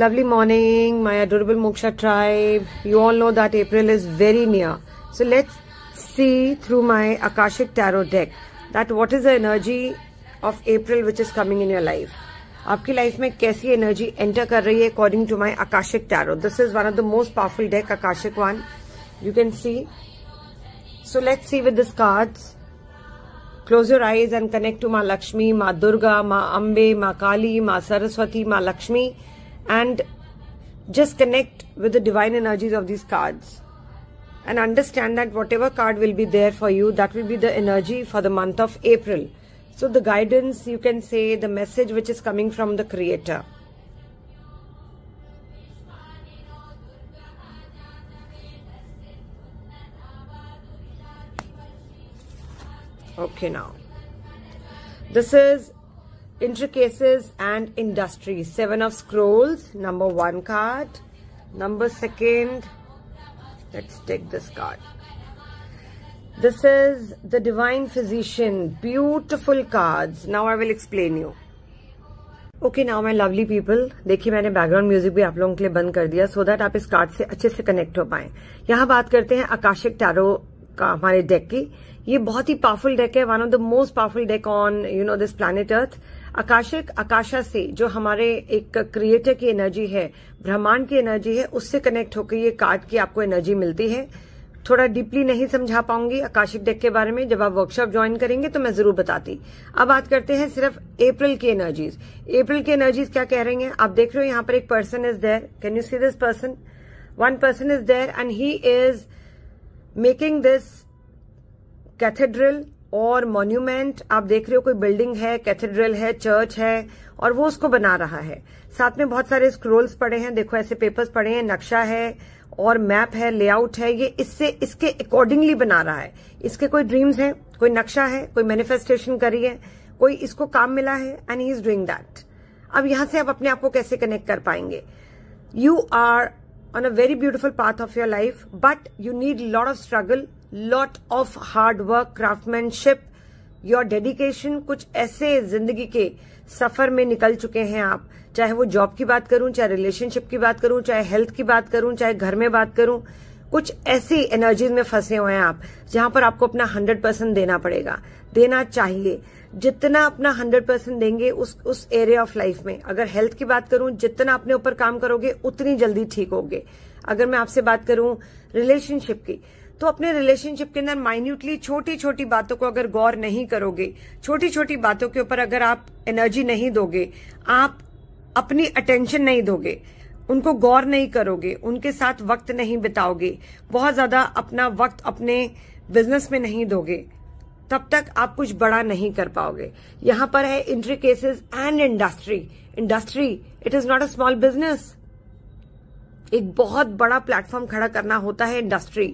Lovely morning, my adorable Moksha tribe. You all know that April is very near. So let's see through my Akashic Tarot deck that what is the energy of April which is coming in your life. life, life में energy enter enter rahi hai according to my Akashic Tarot. This is one of the most powerful deck, Akashic one. You can see. So let's see with this cards. close your eyes and connect to Ma Lakshmi, Ma Durga, Ma Ambe, Ma Kali, Ma Saraswati, Ma Lakshmi and just connect with the divine energies of these cards and understand that whatever card will be there for you that will be the energy for the month of April so the guidance you can say the message which is coming from the creator okay now this is intricacies and industry seven of scrolls number one card number second let's take this card this is the divine physician beautiful cards now i will explain you okay now my lovely people देखिए मैंने background music भी आप लोगों के लिए बंद कर दिया सो so दैट आप इस कार्ड से अच्छे से कनेक्ट हो पाए यहां बात करते हैं आकाशिक टैरो का हमारे डेक की ये बहुत ही पावरफुल डेक है one of the most powerful deck on you know this planet earth आकाशिक आकाशा से जो हमारे एक क्रिएटर की एनर्जी है ब्रह्मांड की एनर्जी है उससे कनेक्ट होकर ये कार्ड की आपको एनर्जी मिलती है थोड़ा डीपली नहीं समझा पाऊंगी आकाशिक डेक के बारे में जब आप वर्कशॉप ज्वाइन करेंगे तो मैं जरूर बताती अब बात करते हैं सिर्फ अप्रैल की एनर्जीज अप्रैल की एनर्जीज क्या कह रही हैं आप देख रहे हो यहाँ पर एक person is there can you see this person one person is there and he is making this cathedral और मॉन्यूमेंट आप देख रहे हो कोई बिल्डिंग है कैथेड्रल है चर्च है और वो उसको बना रहा है साथ में बहुत सारे स्क्रोल्स पड़े हैं देखो ऐसे पेपर्स पड़े हैं नक्शा है और मैप है लेआउट है ये इससे इसके अकॉर्डिंगली बना रहा है इसके कोई ड्रीम्स है कोई नक्शा है कोई मैनिफेस्टेशन करी है कोई इसको काम मिला है and he is doing that अब यहां से आप अपने आप को कैसे कनेक्ट कर पाएंगे you are on a very beautiful path of your life but you need lot of struggle lot of hard work craftsmanship your dedication कुछ ऐसे जिंदगी के सफर में निकल चुके हैं आप चाहे वो जॉब की बात करूं चाहे रिलेशनशिप की बात करूं चाहे हेल्थ की बात करूं चाहे घर में बात करूं कुछ ऐसी एनर्जीज में फंसे हुए हैं आप जहां पर आपको अपना हंड्रेड परसेंट देना पड़ेगा देना चाहिए जितना अपना हंड्रेड परसेंट देंगे उस उस एरिया ऑफ लाइफ में अगर हेल्थ की बात करूं जितना अपने ऊपर काम करोगे उतनी जल्दी ठीक होगे अगर मैं आपसे बात करूं रिलेशनशिप की तो अपने रिलेशनशिप के अंदर माइन्यूटली छोटी छोटी बातों को अगर गौर नहीं करोगे छोटी छोटी बातों के ऊपर अगर आप एनर्जी नहीं दोगे आप अपनी अटेंशन नहीं दोगे उनको गौर नहीं करोगे उनके साथ वक्त नहीं बिताओगे बहुत ज्यादा अपना वक्त अपने बिजनेस में नहीं दोगे तब तक आप कुछ बड़ा नहीं कर पाओगे यहाँ पर है entry cases and industry industry it is not a small business एक बहुत बड़ा प्लेटफॉर्म खड़ा करना होता है इंडस्ट्री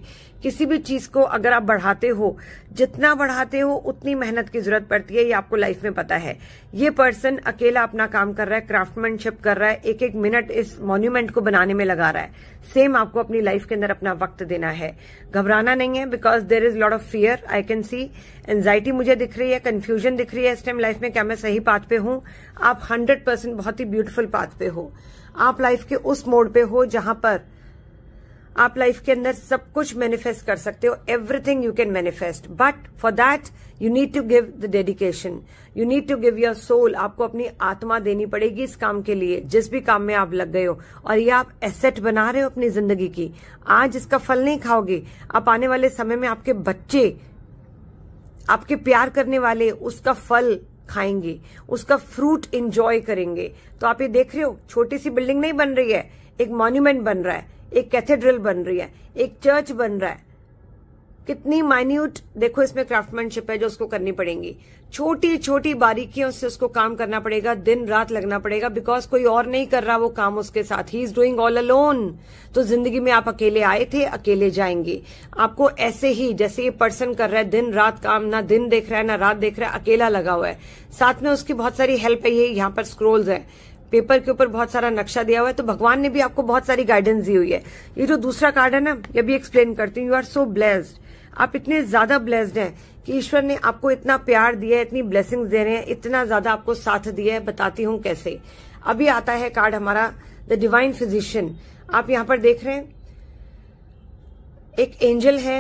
किसी भी चीज को अगर आप बढ़ाते हो जितना बढ़ाते हो उतनी मेहनत की जरूरत पड़ती है ये आपको लाइफ में पता है ये पर्सन अकेला अपना काम कर रहा है क्राफ्टमैनशिप कर रहा है एक एक मिनट इस मॉन्यूमेंट को बनाने में लगा रहा है सेम आपको अपनी लाइफ के अंदर अपना वक्त देना है घबराना नहीं है because there is lot of fear I can see anxiety मुझे दिख रही है कन्फ्यूजन दिख रही है इस टाइम लाइफ में क्या मैं सही पाथ पे हूं आप हंड्रेड परसेंट बहुत ही ब्यूटीफुल पाथ पे हो आप लाइफ के उस मोड पे हो जहां पर आप लाइफ के अंदर सब कुछ मैनिफेस्ट कर सकते हो everything you can manifest but for that you need to give the dedication you need to give your soul आपको अपनी आत्मा देनी पड़ेगी इस काम के लिए जिस भी काम में आप लग गए हो और ये आप एसेट बना रहे हो अपनी जिंदगी की आज इसका फल नहीं खाओगे आप आने वाले समय में आपके बच्चे आपके प्यार करने वाले उसका फल खाएंगे उसका फ्रूट इंजॉय करेंगे तो आप ये देख रहे हो छोटी सी बिल्डिंग नहीं बन रही है एक मॉन्यूमेंट बन रहा है एक कैथेड्रल बन रही है एक चर्च बन रहा है कितनी माइन्यूट देखो इसमें क्राफ्टमैनशिप है जो उसको करनी पड़ेगी छोटी छोटी बारीकियों से उसको काम करना पड़ेगा दिन रात लगना पड़ेगा बिकॉज कोई और नहीं कर रहा वो काम उसके साथ ही इज डूइंग ऑल अलोन तो जिंदगी में आप अकेले आए थे अकेले जाएंगे आपको ऐसे ही जैसे ये पर्सन कर रहा है दिन रात काम ना दिन देख रहा है ना रात देख रहा है अकेला लगा हुआ है साथ में उसकी बहुत सारी हेल्प है ये यहाँ पर स्क्रोल्स है पेपर के ऊपर बहुत सारा नक्शा दिया हुआ है तो भगवान ने भी आपको बहुत सारी गाइडेंस दी हुई है ये जो दूसरा कार्ड है ना ये भी एक्सप्लेन करती हूँ यू आर सो ब्लेस्ड आप इतने ज्यादा ब्लेस्ड हैं कि ईश्वर ने आपको इतना प्यार दिया है इतनी ब्लेसिंग दे रहे हैं इतना ज्यादा आपको साथ दिया है बताती हूँ कैसे अभी आता है कार्ड हमारा द डिवाइन फिजिशियन आप यहाँ पर देख रहे हैं एक एंजल है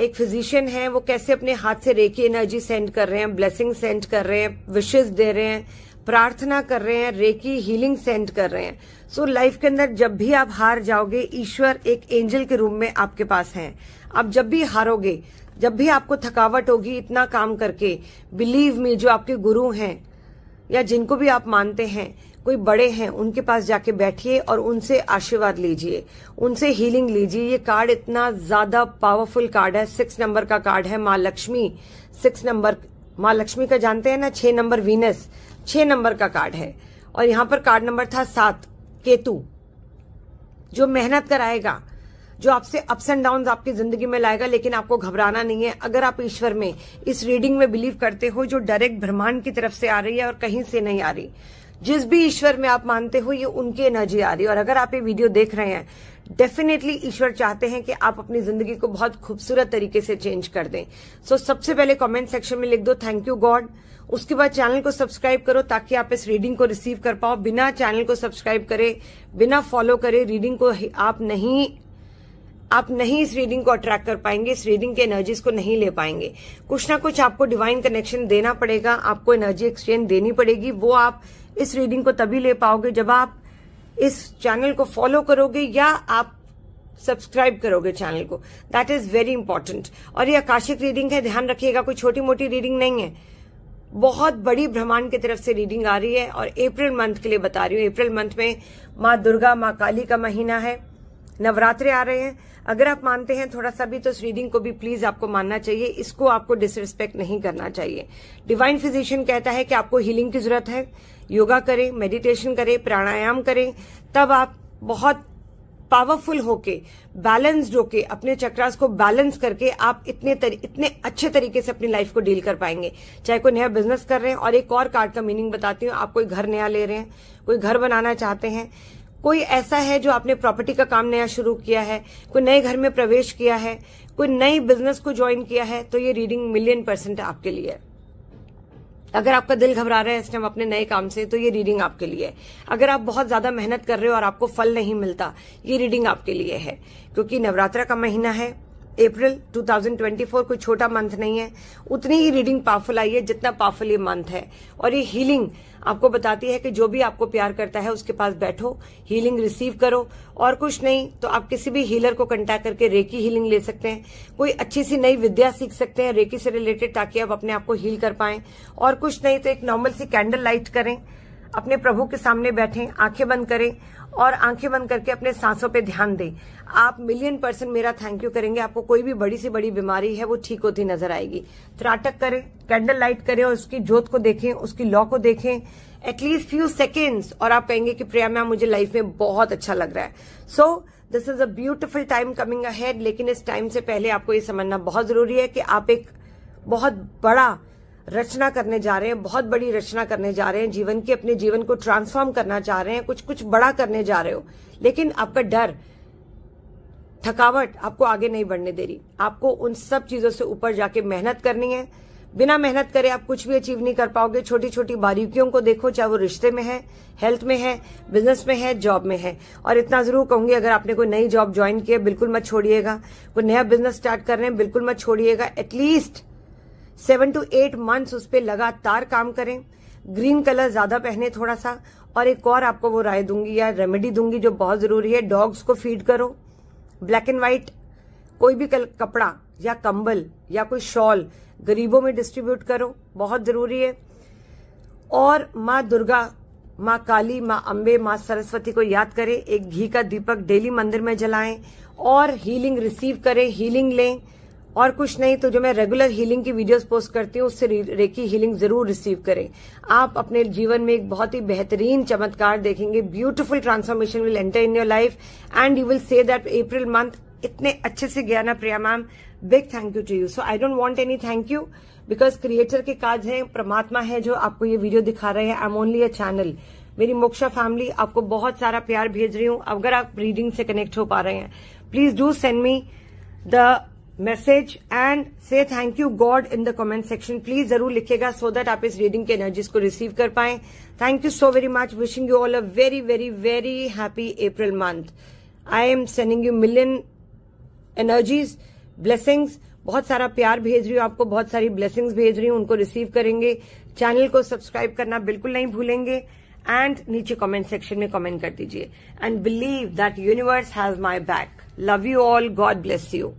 एक फिजिशियन है वो कैसे अपने हाथ से रेकी एनर्जी सेंड कर रहे हैं ब्लेसिंग सेंड कर रहे हैं विशेष दे रहे हैं प्रार्थना कर रहे हैं रेकी हीलिंग सेंड कर रहे हैं सो so, लाइफ के अंदर जब भी आप हार जाओगे ईश्वर एक एंजल के रूप में आपके पास है आप जब भी हारोगे जब भी आपको थकावट होगी इतना काम करके बिलीव मी जो आपके गुरु हैं या जिनको भी आप मानते हैं कोई बड़े हैं उनके पास जाके बैठिए और उनसे आशीर्वाद लीजिए उनसे हीलिंग लीजिए ये कार्ड इतना ज्यादा पावरफुल कार्ड है सिक्स नंबर का कार्ड है माँ लक्ष्मी सिक्स नंबर माँ लक्ष्मी का जानते हैं ना छह नंबर वीनस छह नंबर का कार्ड है और यहां पर कार्ड नंबर था सात केतु जो मेहनत कराएगा जो आपसे अप्स एंड डाउन आपकी जिंदगी में लाएगा लेकिन आपको घबराना नहीं है अगर आप ईश्वर में इस रीडिंग में बिलीव करते हो जो डायरेक्ट ब्रह्मांड की तरफ से आ रही है और कहीं से नहीं आ रही जिस भी ईश्वर में आप मानते हो ये उनकी एनर्जी आ रही है और अगर आप ये वीडियो देख रहे हैं डेफिनेटली ईश्वर चाहते हैं कि आप अपनी जिंदगी को बहुत खूबसूरत तरीके से चेंज कर दें सो so, सबसे पहले कमेंट सेक्शन में लिख दो थैंक यू गॉड उसके बाद चैनल को सब्सक्राइब करो ताकि आप इस रीडिंग को रिसीव कर पाओ बिना चैनल को सब्सक्राइब करे बिना फॉलो करे रीडिंग को आप नहीं आप नहीं इस रीडिंग को अट्रैक्ट कर पाएंगे इस रीडिंग के एनर्जीज को नहीं ले पाएंगे कुछ ना कुछ आपको डिवाइन कनेक्शन देना पड़ेगा आपको एनर्जी एक्सचेंज देनी पड़ेगी वो आप इस रीडिंग को तभी ले पाओगे जब आप इस चैनल को फॉलो करोगे या आप सब्सक्राइब करोगे चैनल को दैट इज वेरी इंपॉर्टेंट और ये आकाशिक रीडिंग है ध्यान रखिएगा कोई छोटी मोटी रीडिंग नहीं है बहुत बड़ी ब्रह्मांड की तरफ से रीडिंग आ रही है और अप्रैल मंथ के लिए बता रही हूँ अप्रैल मंथ में माँ दुर्गा माँ काली का महीना है नवरात्रे आ रहे हैं अगर आप मानते हैं थोड़ा सा भी तो इस रीडिंग को भी प्लीज आपको मानना चाहिए इसको आपको डिसरिस्पेक्ट नहीं करना चाहिए डिवाइन फिजिशियन कहता है कि आपको हीलिंग की जरूरत है योगा करें मेडिटेशन करें प्राणायाम करें तब आप बहुत पावरफुल होके बैलेंस्ड होके अपने चक्रास को बैलेंस करके आप इतने तर, इतने अच्छे तरीके से अपनी लाइफ को डील कर पाएंगे चाहे कोई नया बिजनेस कर रहे हैं और एक और कार्ड का मीनिंग बताती हूँ आप कोई घर नया ले रहे हैं कोई घर बनाना चाहते हैं कोई ऐसा है जो आपने प्रॉपर्टी का काम नया शुरू किया है कोई नए घर में प्रवेश किया है कोई नई बिजनेस को ज्वाइन किया है तो ये रीडिंग मिलियन परसेंट आपके लिए है अगर आपका दिल घबरा रहा है इस टाइम अपने नए काम से तो ये रीडिंग आपके लिए है अगर आप बहुत ज्यादा मेहनत कर रहे हो और आपको फल नहीं मिलता ये रीडिंग आपके लिए है क्योंकि नवरात्रा का महीना है अप्रैल 2024 कोई छोटा मंथ नहीं है उतनी ही रीडिंग पावरफुल आई है जितना पावरफुल ये मंथ है और ये हीलिंग आपको बताती है कि जो भी आपको प्यार करता है उसके पास बैठो हीलिंग रिसीव करो और कुछ नहीं तो आप किसी भी हीलर को कंटेक्ट करके रेकी हीलिंग ले सकते हैं कोई अच्छी सी नई विद्या सीख सकते हैं रेकी से रिलेटेड ताकि आप अपने आप को हील कर पाए और कुछ नहीं तो एक नॉर्मल सी कैंडल लाइट करें अपने प्रभु के सामने बैठें आंखें बंद करें और आंखें बंद करके अपने सांसों पे ध्यान दें आप मिलियन परसेंट मेरा थैंक यू करेंगे आपको कोई भी बड़ी से बड़ी बीमारी है वो ठीक होती नजर आएगी त्राटक करें कैंडल लाइट करें और उसकी जोत को देखें उसकी लॉ को देखें एटलीस्ट फ्यू सेकेंड्स और आप कहेंगे कि प्रिया मैम मुझे लाइफ में बहुत अच्छा लग रहा है so this is a beautiful time coming ahead लेकिन इस टाइम से पहले आपको ये समझना बहुत जरूरी है कि आप एक बहुत बड़ा रचना करने जा रहे हैं बहुत बड़ी रचना करने जा रहे हैं जीवन के अपने जीवन को ट्रांसफॉर्म करना चाह रहे हैं कुछ कुछ बड़ा करने जा रहे हो लेकिन आपका डर थकावट आपको आगे नहीं बढ़ने दे रही आपको उन सब चीजों से ऊपर जाके मेहनत करनी है बिना मेहनत करे आप कुछ भी अचीव नहीं कर पाओगे छोटी छोटी बारीकियों को देखो चाहे वो रिश्ते में है हेल्थ में है बिजनेस में है जॉब में है और इतना जरूर कहूंगी अगर आपने कोई नई जॉब ज्वाइन किया बिल्कुल मत छोड़िएगा कोई नया बिजनेस स्टार्ट कर रहे हैं बिल्कुल मत छोड़िएगा at least seven to eight months उस पर लगातार काम करें ग्रीन कलर ज्यादा पहने थोड़ा सा और एक और आपको वो राय दूंगी या रेमेडी दूंगी जो बहुत जरूरी है डॉग्स को फीड करो ब्लैक एंड व्हाइट कोई भी कपड़ा या कंबल या कोई शॉल गरीबों में डिस्ट्रीब्यूट करो बहुत जरूरी है और माँ दुर्गा माँ काली माँ अम्बे माँ सरस्वती को याद करें एक घी का दीपक डेली मंदिर में जलाएं और हीलिंग रिसीव करें हीलिंग लें और कुछ नहीं तो जो मैं रेगुलर हीलिंग की वीडियोस पोस्ट करती हूँ उससे रेकी हीलिंग जरूर रिसीव करें आप अपने जीवन में एक बहुत ही बेहतरीन चमत्कार देखेंगे beautiful transformation will enter in your life and you will say that April month इतने अच्छे से गया ना Priya ma'am big thank you to you so I don't want any thank you because creator के काज है परमात्मा है जो आपको ये वीडियो दिखा रहे हैं I am only a channel मेरी मोक्षा फैमिली आपको बहुत सारा प्यार भेज रही हूँ अगर आप रीडिंग से कनेक्ट हो पा रहे हैं please do send me the message and say thank you God in the comment section please जरूर लिखेगा सो दैट आप इस रीडिंग के एनर्जीज को रिसीव कर पाए thank you so very much wishing you all a very very very happy April month I am sending you million energies blessings बहुत सारा प्यार भेज रही हूँ आपको बहुत सारी ब्लेसिंग्स भेज रही हूँ उनको रिसीव करेंगे चैनल को सब्सक्राइब करना बिल्कुल नहीं भूलेंगे एंड नीचे कमेंट सेक्शन में कमेंट कर दीजिए and believe that universe has my back love you all God bless you